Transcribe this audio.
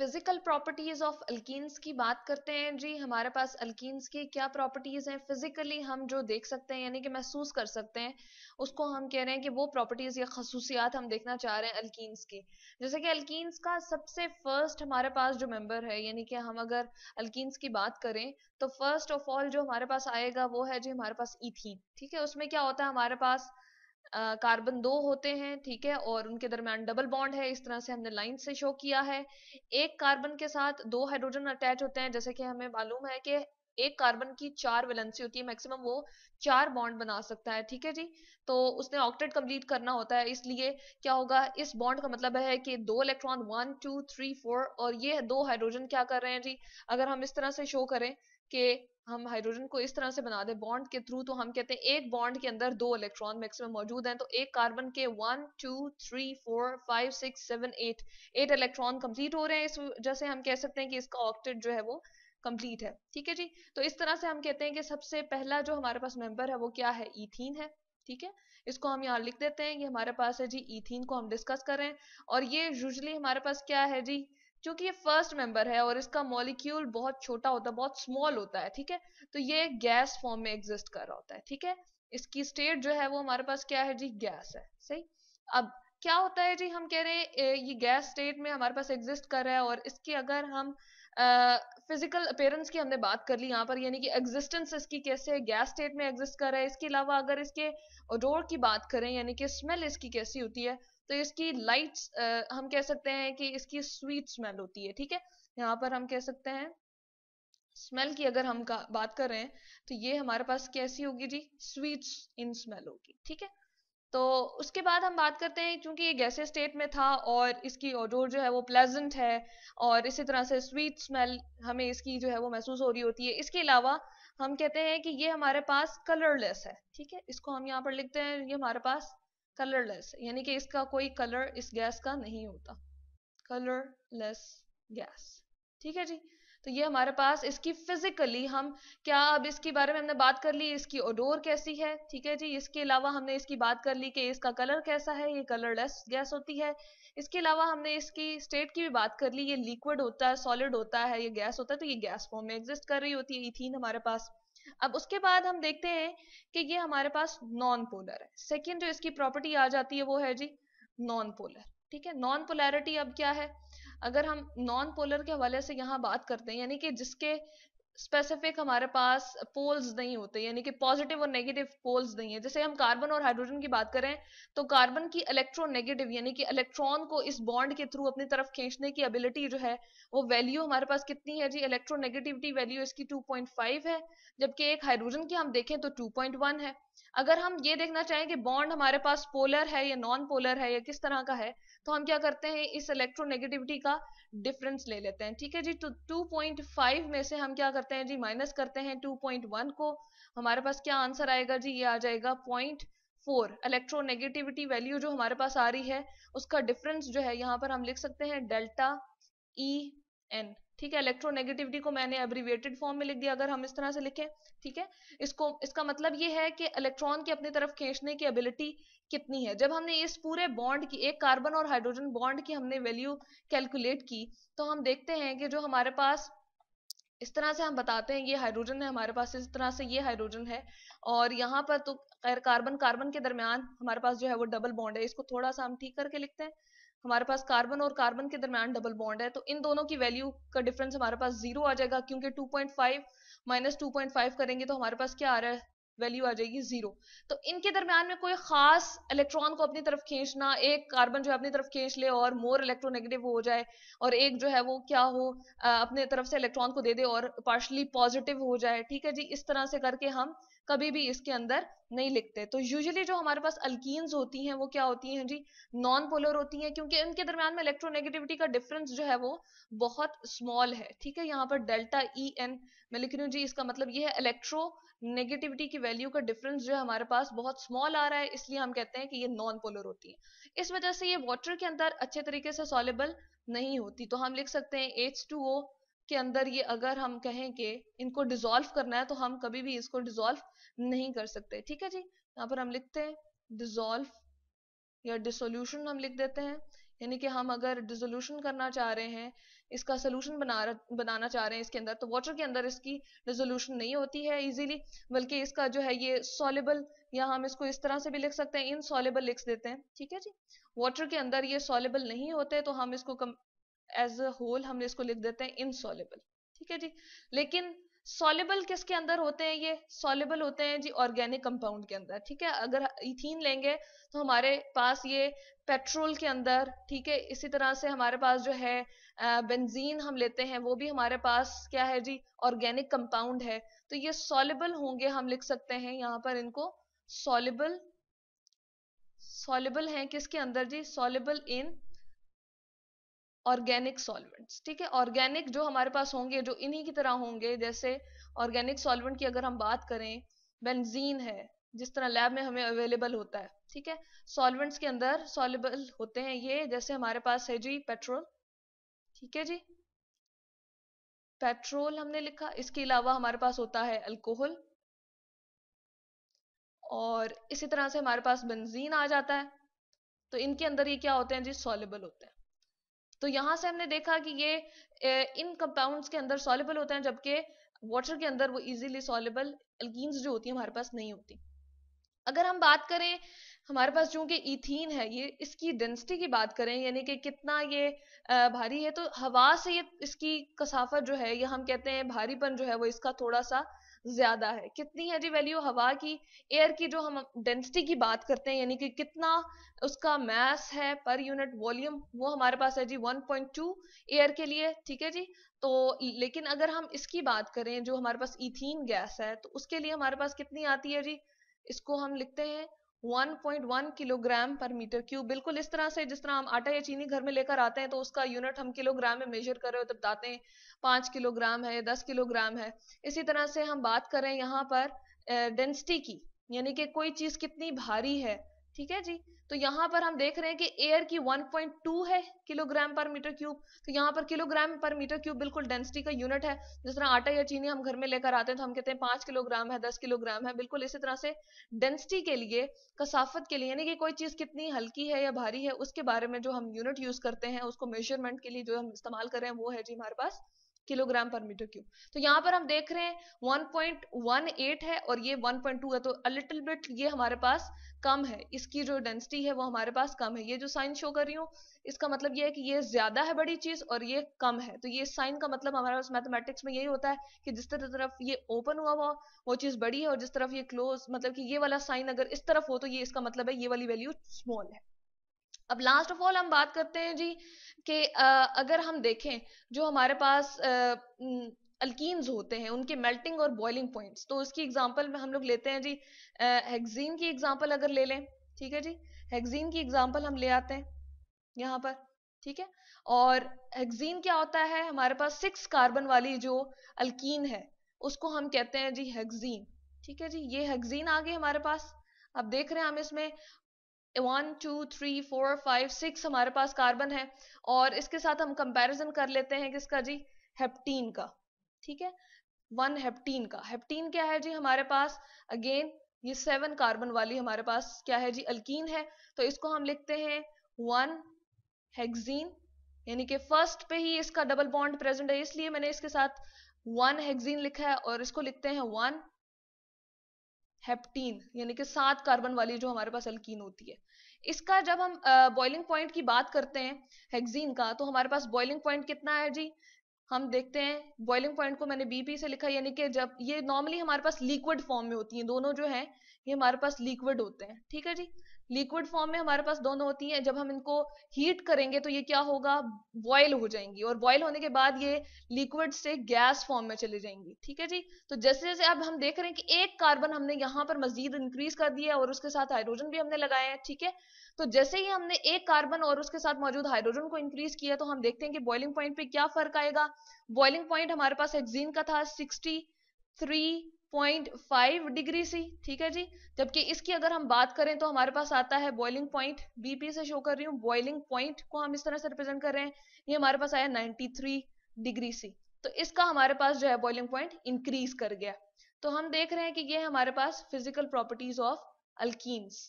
physical properties of alkenes की बात करते हैं जी हमारे पास अल्कीन्स की क्या प्रॉपर्टीज हैं फिजिकली हम जो देख सकते हैं यानी कि महसूस कर सकते हैं उसको हम कह रहे हैं कि वो प्रॉपर्टीज या खसूसियात हम देखना चाह रहे हैं अल्कीन्स की जैसे कि अल्कीन्स का सबसे फर्स्ट हमारे पास जो मेम्बर है यानी कि हम अगर अल्कीन्स की बात करें तो फर्स्ट ऑफ ऑल जो हमारे पास आएगा वो है जी हमारे पास इथीन ठीक है उसमें क्या होता है हमारे पास कार्बन दो होते हैं ठीक है और उनके दरम्यान डबल बॉन्ड है इस तरह से हमने लाइन से शो किया है एक कार्बन के साथ दो हाइड्रोजन अटैच होते हैं जैसे कि हमें मालूम है कि एक कार्बन की चार वैलेंसी होती है मैक्सिमम वो चार बॉन्ड बना सकता है ठीक है जी तो उसने ऑक्टेट कंप्लीट करना होता है इसलिए क्या होगा इस बॉन्ड का मतलब है कि दो electron one two three four और ये दो हाइड्रोजन क्या कर रहे हैं जी अगर हम इस तरह से शो करें कि हम हाइड्रोजन को इस तरह से बना दें बॉन्ड के थ्रू तो हम कहते हैं एक बॉन्ड के अंदर दो इलेक्ट्रॉन मैक्सिमम मौजूद हैं तो एक कार्बन के one two three four five six seven eight eight electron complete हो रहे हैं इस वजह से हम कह सकते हैं कि इसका ऑक्टेट जो है वो कंप्लीट है ठीक है जी तो इस तरह से हम कहते हैं कि सबसे पहला जो हमारे पास मेंबर है वो क्या है ईथीन है ठीक है इसको हम यहाँ लिख देते हैं ये हमारे पास है जी ईथीन को हम डिस्कस कर रहे हैं और ये यूजली हमारे पास क्या है जी क्योंकि ये फर्स्ट मेंबर है और इसका मॉलिक्यूल बहुत छोटा होता है बहुत स्मॉल होता है ठीक है तो ये गैस फॉर्म में एग्जिस्ट कर रहा होता है ठीक है इसकी स्टेट जो है वो हमारे पास क्या है जी गैस है सही अब क्या होता है जी हम कह रहे हैं ये गैस स्टेट में हमारे पास एग्जिस्ट कर रहा है और इसकी अगर हम फिजिकल uh, अपेयरेंस की हमने बात कर ली यहाँ पर यानी कि एग्जिस्टेंस इसकी कैसे गैस स्टेट में एग्जिस्ट कर रहा है इसके अलावा अगर इसके ओडोर की बात करें यानी कि स्मेल इसकी कैसी होती है तो इसकी लाइट हम कह सकते हैं कि इसकी स्वीट स्मेल होती है ठीक है यहाँ पर हम कह सकते हैं स्मेल की अगर हम बात कर रहे हैं तो ये हमारे पास कैसी होगी जी स्वीट इन स्मेल होगी ठीक है तो उसके बाद हम बात करते हैं क्योंकि ये गैसे स्टेट में था और इसकी ओडोर जो है वो प्लेजेंट है और इसी तरह से स्वीट स्मेल हमें इसकी जो है वो महसूस हो रही होती है इसके अलावा हम कहते हैं कि ये हमारे पास कलरलेस है ठीक है इसको हम यहाँ पर लिखते हैं ये हमारे पास कलरलेस यानी कि इसका कोई कलर इस गैस का नहीं होता कलरलेस गैस ठीक है जी तो ये हमारे पास इसकी फिजिकली हम क्या अब इसके बारे में हमने बात कर ली इसकी ओडोर कैसी है ठीक है जी इसके अलावा हमने इसकी बात कर ली कि इसका कलर कैसा है ये कलरलेस गैस होती है इसके अलावा हमने इसकी स्टेट की भी बात कर ली ये लिक्विड होता है सॉलिड होता है ये गैस होता है तो ये गैस फॉर्म में एग्जिस्ट कर रही होती है इथिन हमारे पास अब उसके बाद हम देखते हैं कि ये हमारे पास नॉन पोलर है सेकेंड जो इसकी प्रॉपर्टी आ जाती है वो है जी नॉन पोलर ठीक है नॉन पोलैरिटी अब क्या है अगर हम नॉन पोलर के हवाले से यहाँ बात करते हैं यानी कि जिसके स्पेसिफिक हमारे पास पोल्स नहीं होते यानी कि पॉजिटिव और नेगेटिव पोल्स नहीं है जैसे हम कार्बन और हाइड्रोजन की बात करें तो कार्बन की इलेक्ट्रोनेगेटिव यानी कि इलेक्ट्रॉन को इस बॉन्ड के थ्रू अपनी तरफ खींचने की एबिलिटी जो है वो वैल्यू हमारे पास कितनी है जी इलेक्ट्रोनेगेटिविटी वैल्यू इसकी 2.5 है जबकि एक हाइड्रोजन की हम देखें तो टू है अगर हम ये देखना चाहें कि बॉन्ड हमारे पास पोलर है या नॉन पोलर है या किस तरह का है तो हम क्या करते हैं इस इलेक्ट्रोनेगेटिविटी का डिफरेंस ले लेते हैं ठीक है जी तो टू में से हम क्या करते करते हैं जी माइनस करते हैं 2.1 को हमारे पास क्या आंसर आएगा जी ये आ जाएगा पॉइंट फोर इलेक्ट्रोनेगेटिविटी वैल्यू जो हमारे पास आ रही है उसका डिफरेंस जो है यहाँ पर हम लिख सकते हैं डेल्टा ई एन ठीक है इलेक्ट्रोनेगेटिविटी को मैंने एब्रीवेटेड फॉर्म में लिख दिया अगर हम इस तरह से लिखें ठीक है इसको इसका मतलब ये है कि इलेक्ट्रॉन की अपनी तरफ खींचने की एबिलिटी कितनी है जब हमने इस पूरे बॉन्ड की एक कार्बन और हाइड्रोजन बॉन्ड की हमने वैल्यू कैलकुलेट की तो हम देखते हैं कि जो हमारे पास इस तरह से हम बताते हैं ये हाइड्रोजन है हमारे पास इस तरह से ये हाइड्रोजन है और यहाँ पर तो खैर कार्बन कार्बन के दरमियान हमारे पास जो है वो डबल बॉन्ड है इसको थोड़ा सा हम ठीक करके लिखते हैं हमारे पास कार्बन और कार्बन के दरमियान डबल बॉन्ड है तो इन दोनों की वैल्यू का डिफरेंस हमारे पास जीरो आ जाएगा क्योंकि 2.5 पॉइंट फाइव माइनस टू करेंगे तो हमारे पास क्या आ रहा है वैल्यू आ जाएगी जीरो तो इनके दरमियान में कोई खास इलेक्ट्रॉन को अपनी तरफ खींचना एक कार्बन जो है अपनी तरफ खींच ले और मोर इलेक्ट्रोनेगेटिव हो जाए और एक जो है वो क्या हो अपने तरफ से इलेक्ट्रॉन को दे दे और पार्शली पॉजिटिव हो जाए ठीक है जी इस तरह से करके हम कभी भी इसके अंदर नहीं लिखते तो यूजुअली जो हमारे पास अल्कीन्स होती हैं वो क्या होती हैं जी नॉन पोलर होती हैं क्योंकि इनके दरमियान में इलेक्ट्रोनेगेटिविटी का डिफरेंस जो है वो बहुत स्मॉल है ठीक है यहाँ पर डेल्टा ई एन मैं लिख रही हूँ जी इसका मतलब ये है इलेक्ट्रो नेगेटिविटी की वैल्यू का डिफरेंस जो है हमारे पास बहुत स्मॉल आ रहा है इसलिए हम कहते हैं कि ये नॉन पोलर होती है इस वजह से ये वाटर के अंदर अच्छे तरीके से सॉलेबल नहीं होती तो हम लिख सकते हैं एच टू ओ के अंदर ये अगर हम कहें कि इनको डिजोल्व करना है तो हम कभी भी इसको डिजोल्व नहीं कर सकते ठीक है जी यहाँ पर हम लिखते हैं डिजोल्व या डिसोल्यूशन हम लिख देते हैं यानी कि हम अगर डिजोल्यूशन करना चाह रहे हैं इसका सोल्यूशन बना बनाना चाह रहे हैं इसके अंदर तो वाटर के अंदर इसकी डिजोल्यूशन नहीं होती है इजीली बल्कि इसका जो है ये सॉलेबल या हम इसको इस तरह से भी लिख सकते हैं इन इनसॉलेबल लिख देते हैं ठीक है जी वाटर के अंदर ये सॉलेबल नहीं होते तो हम इसको एज अ होल हम इसको लिख देते हैं इन ठीक है जी लेकिन सॉलेबल किसके अंदर होते हैं ये सॉलेबल होते हैं जी ऑर्गेनिक कंपाउंड के अंदर ठीक है अगर इथीन लेंगे तो हमारे पास ये पेट्रोल के अंदर ठीक है इसी तरह से हमारे पास जो है बेंजीन हम लेते हैं वो भी हमारे पास क्या है जी ऑर्गेनिक कंपाउंड है तो ये सॉलेबल होंगे हम लिख सकते हैं यहाँ पर इनको सॉलेबल सॉलेबल हैं किसके अंदर जी सॉलेबल इन ऑर्गेनिक सॉल्वेंट्स ठीक है ऑर्गेनिक जो हमारे पास होंगे जो इन्हीं की तरह होंगे जैसे ऑर्गेनिक सॉल्वेंट की अगर हम बात करें बेंजीन है जिस तरह लैब में हमें अवेलेबल होता है ठीक है सॉल्वेंट्स के अंदर सॉल्युबल होते हैं ये जैसे हमारे पास है जी पेट्रोल ठीक है जी पेट्रोल हमने लिखा इसके अलावा हमारे पास होता है अल्कोहल और इसी तरह से हमारे पास बेंजीन आ जाता है तो इनके अंदर ये क्या होते हैं जी सॉल्युबल होते हैं तो यहाँ से हमने देखा कि ये इन कंपाउंड्स के अंदर सॉलेबल होते हैं जबकि वाटर के अंदर वो इजीली सॉलेबल एल्कीन्स जो होती है हमारे पास नहीं होती अगर हम बात करें हमारे पास जो कि इथीन है ये इसकी डेंसिटी की बात करें यानी कि कितना ये भारी है तो हवा से ये इसकी कसाफत जो है या हम कहते हैं भारीपन जो है वो इसका थोड़ा सा ज्यादा है कितनी है जी वैल्यू हवा की एयर की जो हम डेंसिटी की बात करते हैं यानी कि कितना उसका मास है पर यूनिट वॉल्यूम वो हमारे पास है जी 1.2 एयर के लिए ठीक है जी तो लेकिन अगर हम इसकी बात करें जो हमारे पास इथीन गैस है तो उसके लिए हमारे पास कितनी आती है जी इसको हम लिखते हैं 1.1 किलोग्राम पर मीटर क्यूब बिल्कुल इस तरह से जिस तरह हम आटा या चीनी घर में लेकर आते हैं तो उसका यूनिट हम किलोग्राम में मेजर कर रहे हो तो बताते हैं पांच किलोग्राम है दस किलोग्राम है इसी तरह से हम बात करें यहाँ पर डेंसिटी की यानी कि कोई चीज कितनी भारी है ठीक है जी तो यहाँ पर हम देख रहे हैं कि एयर की 1.2 है किलोग्राम पर मीटर क्यूब तो यहाँ पर किलोग्राम पर मीटर क्यूब बिल्कुल डेंसिटी का यूनिट है जिस तरह आटा या चीनी हम घर में लेकर आते हैं तो हम कहते हैं पांच किलोग्राम है दस किलोग्राम है बिल्कुल इसी तरह से डेंसिटी के लिए कसाफत के लिए यानी कि कोई चीज कितनी हल्की है या भारी है उसके बारे में जो हम यूनिट यूज करते हैं उसको मेजरमेंट के लिए जो हम इस्तेमाल कर रहे हैं वो है जी हमारे पास किलोग्राम पर मीटर क्यूब तो यहाँ पर हम देख रहे हैं 1.18 है और ये 1.2 है तो लिटिल बिट ये हमारे पास कम है इसकी जो डेंसिटी है वो हमारे पास कम है ये जो साइन शो कर रही हूँ इसका मतलब ये है कि ये ज्यादा है बड़ी चीज और ये कम है तो ये साइन का मतलब हमारे पास मैथमेटिक्स में यही होता है कि जिस तरह तरफ ये ओपन हुआ हुआ वो चीज बड़ी है और जिस तरफ ये क्लोज मतलब कि ये वाला साइन अगर इस तरफ हो तो ये इसका मतलब है ये वाली वैल्यू स्मॉल है अब लास्ट ऑफ ऑल हम बात करते हैं जी कि अगर हम देखें जो हमारे पास अल्कीन्स होते हैं उनके मेल्टिंग और बॉइलिंग पॉइंट्स तो उसकी एग्जांपल में हम लोग लेते हैं जी हेक्सीन की एग्जांपल अगर ले लें ठीक है जी हेक्सीन की एग्जांपल हम ले आते हैं यहाँ पर ठीक है और हेक्सीन क्या होता है हमारे पास सिक्स कार्बन वाली जो अल्कीन है उसको हम कहते हैं जी हेक्सीन ठीक है जी ये हेक्सीन आ गई हमारे पास अब देख रहे हैं हम इसमें one two three four five six हमारे पास कार्बन है और इसके साथ हम कंपैरिजन कर लेते हैं किसका जी हेप्टीन का ठीक है वन हेप्टीन का हेप्टीन क्या है जी हमारे पास अगेन ये सेवन कार्बन वाली हमारे पास क्या है जी अल्कीन है तो इसको हम लिखते हैं वन हेक्जीन यानी कि फर्स्ट पे ही इसका डबल बॉन्ड प्रेजेंट है इसलिए मैंने इसके साथ वन हेक्जीन लिखा है और इसको लिखते हैं वन हेप्टीन यानी कि सात कार्बन वाली जो हमारे पास अल्कीन होती है इसका जब हम बॉइलिंग uh, पॉइंट की बात करते हैं हेक्सीन का तो हमारे पास बॉइलिंग पॉइंट कितना है जी हम देखते हैं बॉइलिंग पॉइंट को मैंने बीपी से लिखा यानी कि जब ये नॉर्मली हमारे पास लिक्विड फॉर्म में होती हैं दोनों जो हैं ये हमारे पास लिक्विड होते हैं ठीक है जी लिक्विड फॉर्म में हमारे पास दोनों होती हैं जब हम इनको हीट करेंगे तो ये क्या होगा बॉयल हो जाएंगी और बॉयल होने के बाद ये लिक्विड से गैस फॉर्म में चली जाएंगी ठीक है जी तो जैसे जैसे अब हम देख रहे हैं कि एक कार्बन हमने यहाँ पर मजीद इंक्रीज कर दिया और उसके साथ हाइड्रोजन भी हमने लगाया है ठीक है तो जैसे ही हमने एक कार्बन और उसके साथ मौजूद हाइड्रोजन को इंक्रीज किया तो हम देखते हैं कि बॉइलिंग पॉइंट पे क्या फर्क आएगा बॉइलिंग पॉइंट हमारे पास एक्जीन का था sixty point five degree C ठीक है जी जबकि इसकी अगर हम बात करें तो हमारे पास आता है बॉइलिंग पॉइंट बीपी से शो कर रही हूँ बॉइलिंग पॉइंट को हम इस तरह से रिप्रेजेंट कर रहे हैं ये हमारे पास आया 93 डिग्री सी तो इसका हमारे पास जो है बॉइलिंग पॉइंट इंक्रीज कर गया तो हम देख रहे हैं कि ये हमारे पास फिजिकल प्रॉपर्टीज ऑफ अल्कीन्स